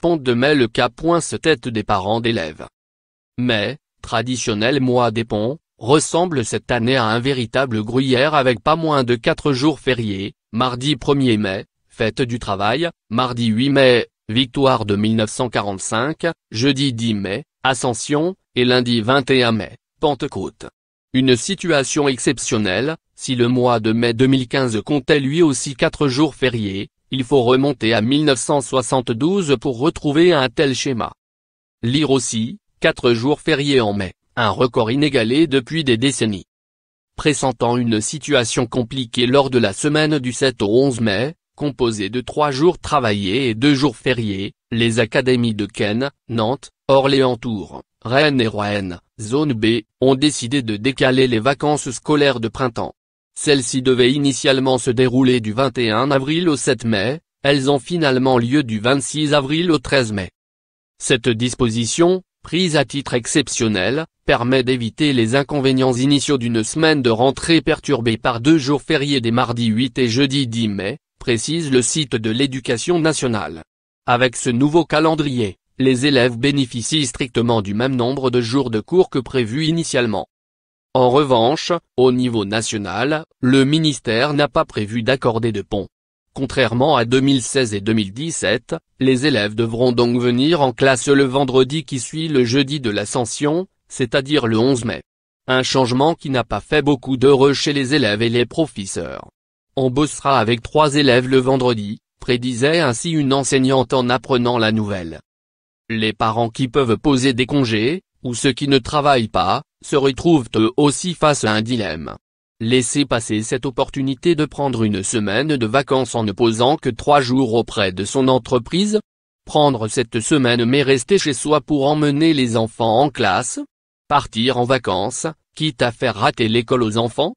Pont de mai le cas. Se tête des parents d'élèves. Mais, traditionnel mois des ponts, ressemble cette année à un véritable gruyère avec pas moins de 4 jours fériés, mardi 1er mai, fête du travail, mardi 8 mai, victoire de 1945, jeudi 10 mai, ascension, et lundi 21 mai, Pentecôte. Une situation exceptionnelle, si le mois de mai 2015 comptait lui aussi 4 jours fériés, il faut remonter à 1972 pour retrouver un tel schéma. Lire aussi, 4 jours fériés en mai, un record inégalé depuis des décennies. Pressentant une situation compliquée lors de la semaine du 7 au 11 mai, composée de 3 jours travaillés et 2 jours fériés, les académies de Cannes, Nantes, Orléans-Tours, Rennes et Rouen, zone B, ont décidé de décaler les vacances scolaires de printemps. Celles-ci devaient initialement se dérouler du 21 avril au 7 mai, elles ont finalement lieu du 26 avril au 13 mai. Cette disposition, prise à titre exceptionnel, permet d'éviter les inconvénients initiaux d'une semaine de rentrée perturbée par deux jours fériés des mardis 8 et jeudi 10 mai, précise le site de l'éducation nationale. Avec ce nouveau calendrier, les élèves bénéficient strictement du même nombre de jours de cours que prévu initialement. En revanche, au niveau national, le ministère n'a pas prévu d'accorder de pont. Contrairement à 2016 et 2017, les élèves devront donc venir en classe le vendredi qui suit le jeudi de l'ascension, c'est-à-dire le 11 mai. Un changement qui n'a pas fait beaucoup d'heureux chez les élèves et les professeurs. On bossera avec trois élèves le vendredi, prédisait ainsi une enseignante en apprenant la nouvelle. Les parents qui peuvent poser des congés, ou ceux qui ne travaillent pas, se retrouvent eux aussi face à un dilemme. Laisser passer cette opportunité de prendre une semaine de vacances en ne posant que trois jours auprès de son entreprise Prendre cette semaine mais rester chez soi pour emmener les enfants en classe Partir en vacances, quitte à faire rater l'école aux enfants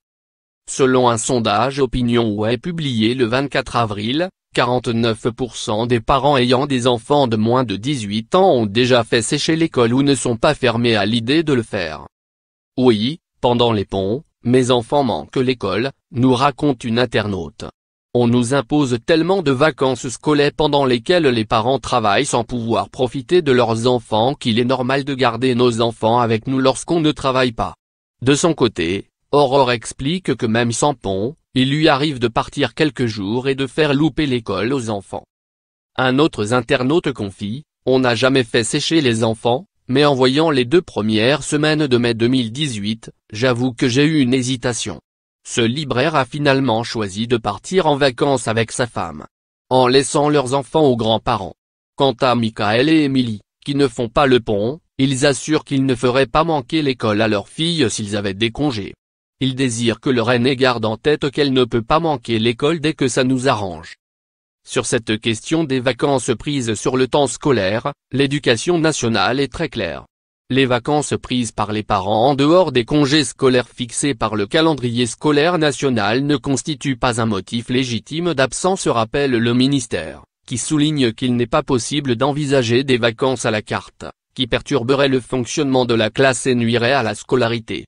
Selon un sondage Opinion est publié le 24 avril, 49% des parents ayant des enfants de moins de 18 ans ont déjà fait sécher l'école ou ne sont pas fermés à l'idée de le faire. Oui, pendant les ponts, mes enfants manquent l'école, nous raconte une internaute. On nous impose tellement de vacances scolaires pendant lesquelles les parents travaillent sans pouvoir profiter de leurs enfants qu'il est normal de garder nos enfants avec nous lorsqu'on ne travaille pas. De son côté, Aurore explique que même sans pont, il lui arrive de partir quelques jours et de faire louper l'école aux enfants. Un autre internaute confie, on n'a jamais fait sécher les enfants, mais en voyant les deux premières semaines de mai 2018, j'avoue que j'ai eu une hésitation. Ce libraire a finalement choisi de partir en vacances avec sa femme. En laissant leurs enfants aux grands-parents. Quant à Michael et Emily, qui ne font pas le pont, ils assurent qu'ils ne feraient pas manquer l'école à leurs fille s'ils avaient des congés. Il désire que le reine garde en tête qu'elle ne peut pas manquer l'école dès que ça nous arrange. Sur cette question des vacances prises sur le temps scolaire, l'éducation nationale est très claire. Les vacances prises par les parents en dehors des congés scolaires fixés par le calendrier scolaire national ne constituent pas un motif légitime d'absence rappelle le ministère, qui souligne qu'il n'est pas possible d'envisager des vacances à la carte, qui perturberaient le fonctionnement de la classe et nuiraient à la scolarité.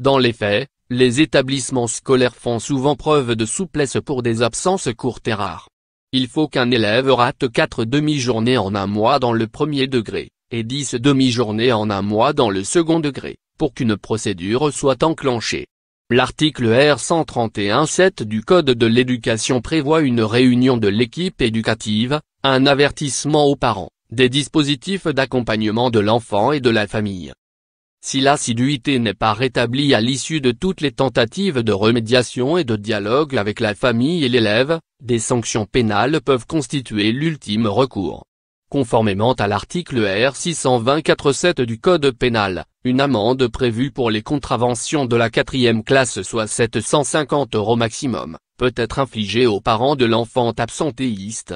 Dans les faits, les établissements scolaires font souvent preuve de souplesse pour des absences courtes et rares. Il faut qu'un élève rate 4 demi-journées en un mois dans le premier degré, et 10 demi-journées en un mois dans le second degré, pour qu'une procédure soit enclenchée. L'article R131-7 du Code de l'éducation prévoit une réunion de l'équipe éducative, un avertissement aux parents, des dispositifs d'accompagnement de l'enfant et de la famille. Si l'assiduité n'est pas rétablie à l'issue de toutes les tentatives de remédiation et de dialogue avec la famille et l'élève, des sanctions pénales peuvent constituer l'ultime recours. Conformément à l'article R 624-7 du Code pénal, une amende prévue pour les contraventions de la quatrième classe soit 750 euros maximum, peut être infligée aux parents de l'enfant absentéiste.